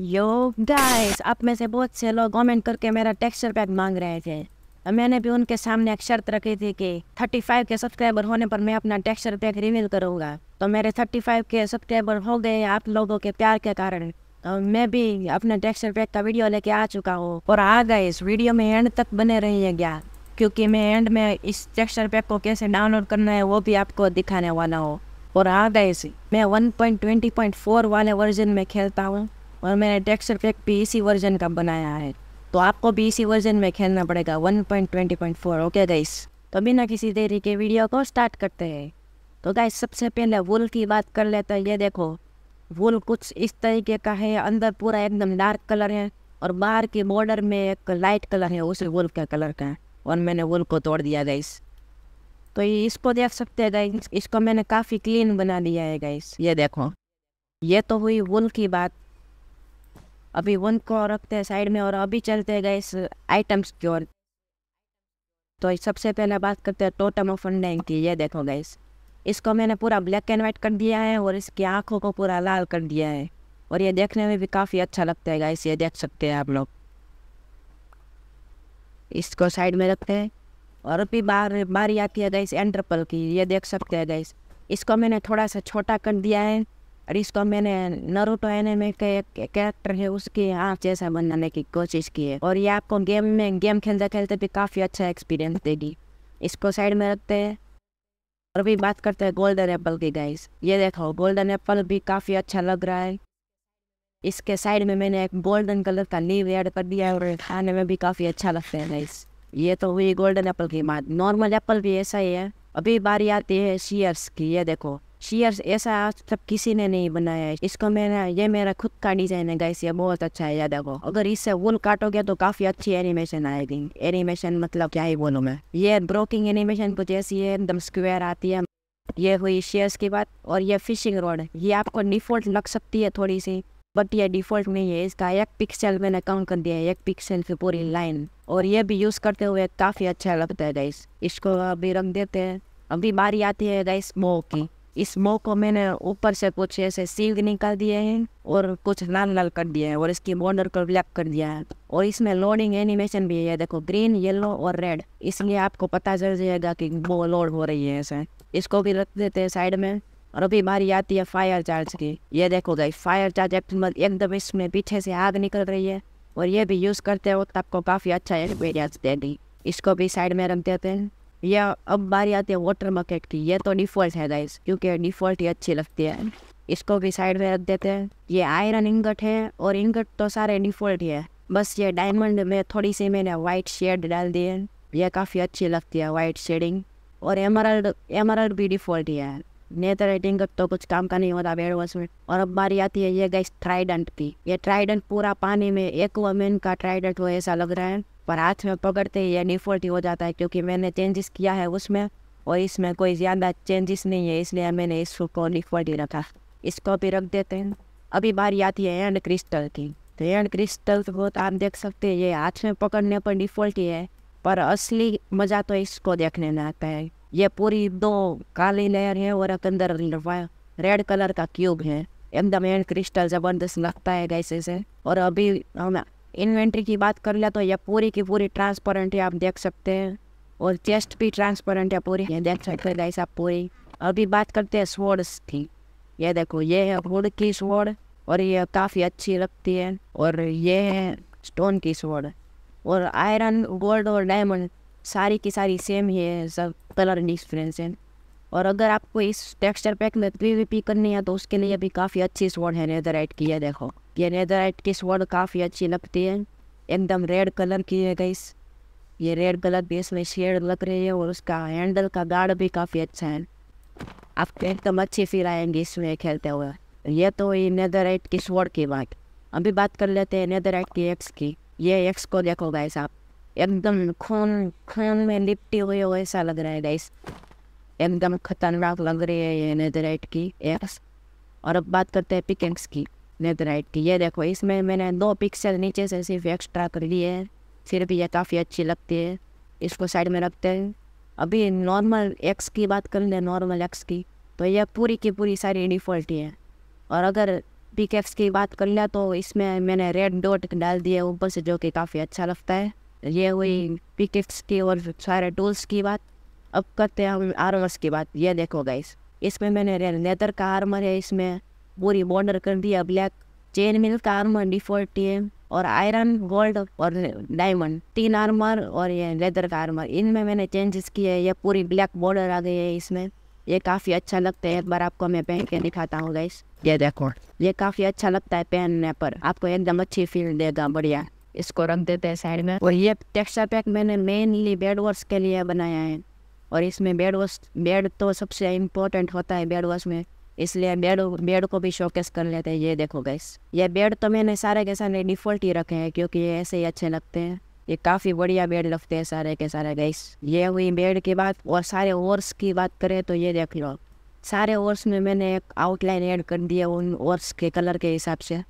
Yo guys आप में से बहुत से लोग कमेंट करके मेरा टेक्सचर पैक मांग रहे थे मैंने भी उनके सामने एक शर्त रखी थी कि 35 के सब्सक्राइबर होने पर मैं अपना टेक्सचर पैक रिवील करूंगा तो मेरे 35 के सब्सक्राइबर हो गए आप लोगों के प्यार के कारण तो मैं भी अपने टेक्सचर पैक का वीडियो लेके आ चुका हूँ और आ गए इस वीडियो में एंड तक बने रहिएगा क्योंकि मैं एंड में इस टेक्सचर पैक को कैसे डाउनलोड करना है वो भी आपको दिखाने वाला हूँ और आ गए मैं 1.20.4 वाले वर्जन में खेलता हूँ और मैंने टेक्सचर पैक भी इसी वर्जन का बनाया है तो आपको भी इसी वर्जन में खेलना पड़ेगा 1.20.4 ओके गाइस तो बिना किसी देरी के वीडियो को स्टार्ट करते हैं तो गाइस सबसे पहले वुल की बात कर लेते हैं ये देखो वुल कुछ इस तरीके का है अंदर पूरा एकदम डार्क कलर है और बाहर के बॉर्डर में एक लाइट कलर है उसे वुल का कलर का और मैंने वुल को तोड़ दिया गाइस तो ये इसको देख सकते हैं गाइस इसको मैंने काफ़ी क्लीन बना दिया है गाइस ये देखो ये तो हुई वुल की बात अभी वन को रखते हैं साइड में और अभी चलते गए इस आइटम्स की ओर तो सबसे पहले बात करते हैं टोटम ऑफ अंडाइन की ये देखो गैस इसको मैंने पूरा ब्लैक एंड वाइट कर दिया है और इसकी आँखों को पूरा लाल कर दिया है और ये देखने में भी काफ़ी अच्छा लगता है गाइस ये देख सकते हैं आप लोग इसको साइड में रखते हैं और अभी बार बारी आती है गाइस एंड्रपल की ये देख सकते हैं गाइस इसको मैंने थोड़ा सा छोटा कर दिया है और इसको मैंने नरूटो एनिमे के एक कैरेक्टर है उसकी आँख जैसा बनाने की कोशिश की है और ये आपको गेम में गेम खेलते खेलते भी काफ़ी अच्छा एक्सपीरियंस देगी इसको साइड में रखते हैं और भी बात करते हैं गोल्डन एप्पल की गाइस ये देखो गोल्डन एप्पल भी काफ़ी अच्छा लग रहा है इसके साइड में मैंने एक गोल्डन कलर का लीव एड कर दिया है और खाने में भी काफ़ी अच्छा लगता है गाइस ये तो हुई गोल्डन एप्पल की बात नॉर्मल एप्पल भी ऐसा ही है अभी बारी आती है शीयर्स की ये देखो चेयर्स ऐसा सब किसी ने नहीं बनाया है इसको मैंने ये मेरा खुद का डिजाइन है गाइस ये बहुत अच्छा है याद रखो अगर इससे वुल काटोगे तो काफी अच्छी एनिमेशन आएगी एनिमेशन मतलब क्या ही बोलूँ मैं ये ब्रोकिंग एनिमेशन कुछ ऐसी है एकदम स्क्वेयर आती है ये हुई शेयर्स की बात और ये फिशिंग रोड ये आपको डिफॉल्ट लग सकती है थोड़ी सी बट ये डिफॉल्ट नहीं है इसका एक पिक्सल मैंने काउंट कर दिया है एक पिक्सल की पूरी लाइन और ये भी यूज़ करते हुए काफ़ी अच्छा लगता है गाइस इसको अभी रंग देते हैं अभी बारी आती है गाइस मोह की इस मो को मैंने ऊपर से कुछ ऐसे सील्ड निकाल दिए हैं और कुछ लाल लाल कर दिया है और इसकी बॉर्डर को ब्लैक कर दिया है और इसमें लोडिंग एनिमेशन भी है देखो ग्रीन येलो और रेड इसलिए आपको पता चल जाएगा कि वो लोड हो रही है ऐसे इसको भी रख देते हैं साइड में और अभी बारी आती है फायर चार्ज की ये देखो गई फायर चार्ज एकदम इसमें पीछे से आग निकल रही है और ये भी यूज़ करते वक्त आपको काफ़ी अच्छा एक्सपीरियंस देगी इसको भी साइड में रख देते हैं या अब बारी आती है वाटर मकेट की ये तो डिफ़ॉल्ट है गाइस क्योंकि डिफ़ॉल्ट ही अच्छी लगती है इसको भी साइड में रख देते हैं ये आयरन इंगट है और इंगट तो सारे डिफ़ॉल्ट ही है बस ये डायमंड में थोड़ी सी मैंने व्हाइट शेड डाल दी है यह काफ़ी अच्छी लगती है वाइट शेडिंग और एमरल्ड एमरल्ड भी डिफ़ॉल्ट ही है नेतर रेटिंग तो कुछ काम का नहीं होता वेडवर्स में और अब बारी आती है ये गाइस ट्राइडेंट की ये ट्राइडेंट पूरा पानी में एक एक्वामैन का ट्राइडेंट वो ऐसा लग रहा है पर हाथ में पकड़ते ही यह डिफ़ॉल्ट ही हो जाता है क्योंकि मैंने चेंजेस किया है उसमें और इसमें कोई ज़्यादा चेंजेस नहीं है इसलिए मैंने इसको डिफ़ॉल्ट ही रखा इसको भी रख देते हैं अभी बारी आती है एंड क्रिस्टल की तो एंड क्रिस्टल को तो आप देख सकते हैं ये हाथ में पकड़ने पर डिफ़ॉल्ट ही है पर असली मज़ा तो इसको देखने में आता है ये पूरी दो काली लेयर है और अंदर रेड कलर का क्यूब है एकदम एंड क्रिस्टल ज़बरदस्त लगता है गैसे से और अभी हम इन्वेंट्री की बात कर लिया तो यह पूरी की पूरी ट्रांसपेरेंट है आप देख सकते हैं और चेस्ट भी ट्रांसपेरेंट है पूरी ये देख सकते हैं गाइस आप पूरी अभी बात करते हैं स्वॉर्ड्स की ये देखो ये है वुड की स्वॉर्ड और ये काफ़ी अच्छी लगती है और ये है स्टोन की स्वॉर्ड और आयरन गोल्ड और डायमंड सारी की सारी सेम ही है सब कलर डिफरेंस है और अगर आपको इस टेक्सचर पैक में पी करनी है तो उसके लिए भी काफ़ी अच्छी स्वॉर्ड है नेदराइट की ये देखो ये नेदराइट की स्वर्ड काफ़ी अच्छी लगती है एकदम रेड कलर की है गई ये रेड कलर भी इसमें शेड लग रही है और उसका हैंडल का गार्ड भी काफ़ी अच्छा है आप एकदम अच्छी फील आएंगे इसमें खेलते हुए ये तो ये नेदराइट की स्वर्ड की बात अभी बात कर लेते हैं नेदराइट की एक्स की ये एक्स को देखो गाइस आप एकदम खून खून में लिपटी हुई हो ऐसा लग रहा है गाइस एकदम खतरनाक लग रही है ये नेदराइट की एक्स और अब बात करते हैं एक्स की लेफ्ट राइट की ये देखो इसमें मैंने दो पिक्सल नीचे से सिर्फ एक्स्ट्रा कर लिए है फिर भी ये काफ़ी अच्छी लगती है इसको साइड में रखते हैं अभी नॉर्मल एक्स की बात कर लें नॉर्मल एक्स की तो यह पूरी की पूरी सारी डिफ़ॉल्ट है और अगर पिक एक्स की बात कर लिया तो इसमें मैंने रेड डॉट डाल दिया ऊपर से जो कि काफ़ी अच्छा लगता है ये हुई पिक हम्म। एक्स की और सारे टूल्स की बात अब करते हैं हम आर्मर्स की बात ये देखो गाइस इसमें मैंने लेदर का आर्मर है इसमें वो रिबॉर्डर कर दिया ब्लैक चेन मिल का आर्मर डिफॉल्ट और आयरन गोल्ड और डायमंड तीन आर्मर और ये लेदर का आर्मर इनमें मैंने चेंजेस किए हैं ये पूरी ब्लैक बॉर्डर आ गई है इसमें ये काफ़ी अच्छा लगता है एक बार आपको मैं पहन के दिखाता हूँ गैस ये देखो ये काफ़ी अच्छा लगता है पहनने पर आपको एकदम अच्छी फील देगा बढ़िया इसको रख देते हैं साइड में और ये टेक्सचर पैक मैंने मेनली बेड वॉश के लिए बनाया है और इसमें बेड वॉश बेड तो सबसे इम्पोर्टेंट होता है बेड वॉश में इसलिए बेड बेड को भी शोकेस कर लेते हैं ये देखो गैस ये बेड तो मैंने सारे के सारे डिफ़ॉल्ट ही रखे हैं क्योंकि ये ऐसे ही अच्छे लगते हैं ये काफ़ी बढ़िया बेड लगते हैं सारे के सारे गैस ये हुई बेड की बात और सारे ओर्स की बात करें तो ये देख लो सारे ओर्स में मैंने एक आउटलाइन ऐड कर दिया उन ओर्स के कलर के हिसाब से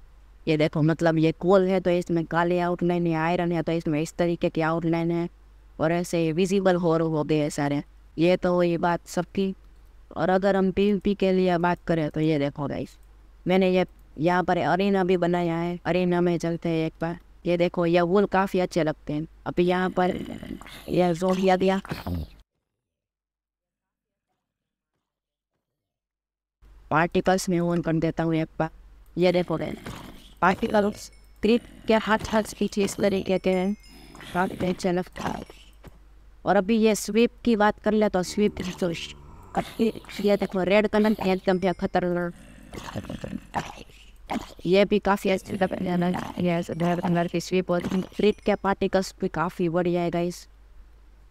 ये देखो मतलब ये कोल है तो इसमें काले आउटलाइन है आयरन है तो इसमें इस तरीके की आउटलाइन है और ऐसे विजिबल हो रहे हो गए सारे ये तो ये बात सबकी और अगर हम पी के लिए बात करें तो ये देखो गाइस मैंने ये यहाँ पर अरीना भी बनाया है अरीना में चलते हैं एक बार ये देखो ये वूल काफ़ी अच्छे लगते हैं अभी यहाँ पर यह जोर दिया दिया पार्टिकल्स में ऑन कर देता हूँ एक बार ये देखो गए पार्टिकल्स क्रिप के हाथ हाथ पीछे इस तरीके के हैं काफ़ी अच्छे लगता है और अभी ये स्वीप की बात कर ले तो स्वीप ये देखो रेड कलर खेत कम भी खतरनाक ये भी काफ़ी अच्छी रेड कलर की स्वीप और फ्रिट के पार्टिकल्स भी काफ़ी बढ़िया है गाइस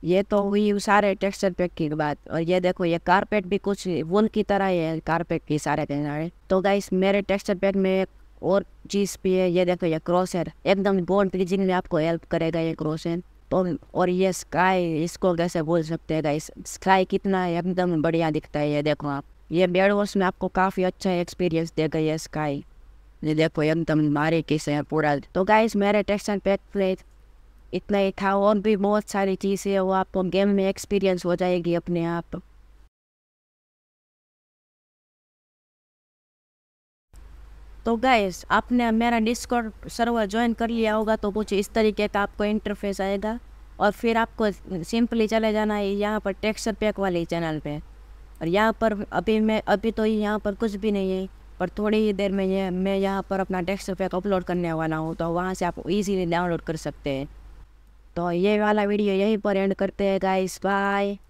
ये तो हुई सारे टेक्सचर पैक की बात और ये देखो ये कारपेट भी कुछ वुल की तरह ही है कारपेट की सारे के तो गाइस मेरे टेक्सचर पैक में एक और चीज़ भी है ये देखो ये क्रोशेर एकदम बोन ब्रिजिंग में आपको हेल्प करेगा ये क्रोशेर तो और ये स्काई इसको कैसे बोल सकते हैं गाइस स्काई कितना एकदम बढ़िया दिखता है ये देखो आप ये बेड वॉश में आपको काफ़ी अच्छा एक्सपीरियंस देगा ये स्काई ये देखो एकदम मारे किस है पूरा तो गाइस मेरे टेक्सन पैक प्ले इतना ही था और भी बहुत सारी चीज़ें वो आपको गेम में एक्सपीरियंस हो जाएगी अपने आप तो गाइस आपने मेरा डिस्कॉर्ड सर्वर ज्वाइन कर लिया होगा तो कुछ इस तरीके का आपको इंटरफेस आएगा और फिर आपको सिंपली चले जाना है यहाँ पर टेक्सचर पैक वाले चैनल पे और यहाँ पर अभी मैं अभी तो यहाँ पर कुछ भी नहीं है पर थोड़ी ही देर में ये मैं यहाँ पर अपना टेक्सचर पैक अपलोड करने वाला हूँ तो वहाँ से आप इजीली डाउनलोड कर सकते हैं तो ये वाला वीडियो यहीं पर एंड करते हैं गाइस बाय